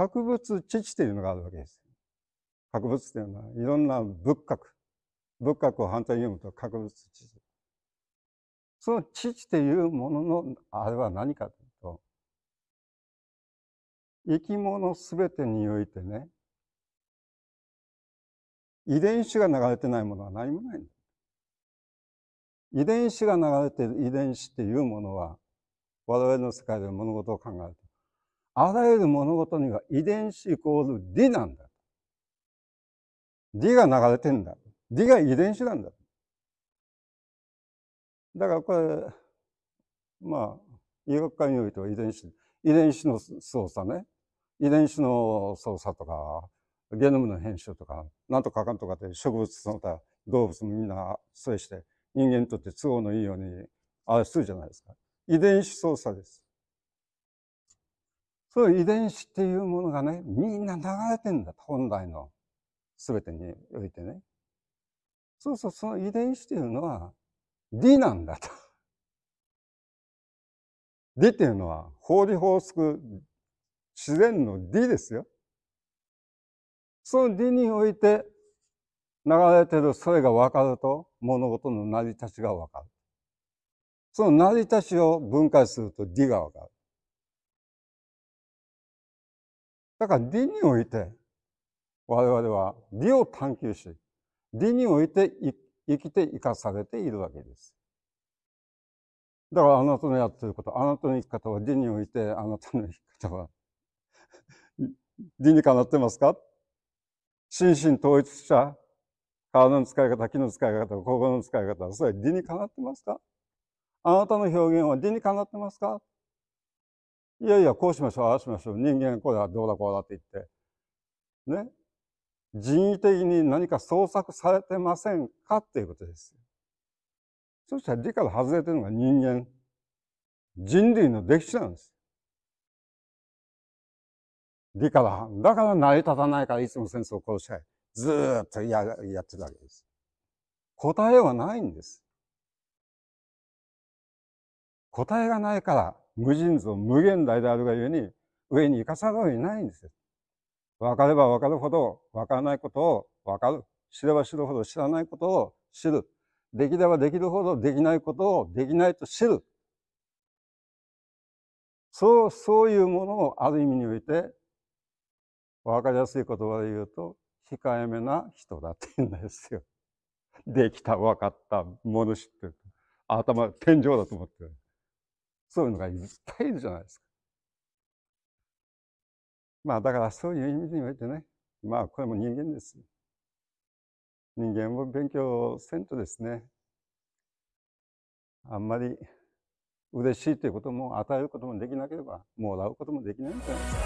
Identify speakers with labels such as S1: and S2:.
S1: 博物知というのがあるわけです。格物というのは、いろんな仏閣。仏閣を反対に読むと格物地知。その知というものの、あれは何かというと、生き物すべてにおいてね、遺伝子が流れてないものは何もない遺伝子が流れている遺伝子っていうものは、我々の世界で物事を考えるあらゆる物事には遺伝子イコール D なんだ。D が流れてんだ。D が遺伝子なんだ。だからこれ、まあ、医学界においては遺伝子、遺伝子の操作ね。遺伝子の操作とか、ゲノムの編集とか、なんとかかんとかって植物その他、動物みんなそうして人間にとって都合のいいように、あれするじゃないですか。遺伝子操作です。そう遺伝子っていうものがね、みんな流れてんだ。本来の全てにおいてね。そうそう、その遺伝子っていうのは、D なんだと。D っていうのは、法理法則、自然の D ですよ。その D において流れてるそれが分かると、物事の成り立ちが分かる。その成り立ちを分解すると D が分かる。だから理において、我々は理を探求し、理において生きて生かされているわけです。だからあなたのやってること、あなたの生き方は理において、あなたの生き方は理にかなってますか心身統一者、体の使い方、気の使い方、心の使い方、それは理にかなってますかあなたの表現は理にかなってますかいやいや、こうしましょう、ああしましょう、人間こうだ、どうだこうだって言って、ね、人為的に何か創作されてませんかっていうことです。そしたら理から外れてるのが人間、人類の歴史なんです。理から、だから成り立たないからいつも戦争を殺したい。ずーっとややってるわけです。答えはないんです。答えがないから無尽蔵、無限大であるがゆえに、上に行かざるを得ないんですよ。分かれば分かるほど、分からないことを分かる。知れば知るほど知らないことを知る。できればできるほどできないことをできないと知る。そう、そういうものをある意味において、分かりやすい言葉で言うと、控えめな人だって言うんですよ。できた、分かった、もの知ってる。頭、天井だと思ってる。そういうのがいっぱいいるじゃないですか。まあだからそういう意味においてね、まあこれも人間です。人間も勉強せんとですね、あんまり嬉しいということも与えることもできなければ、もらうこともできないんじゃないですか。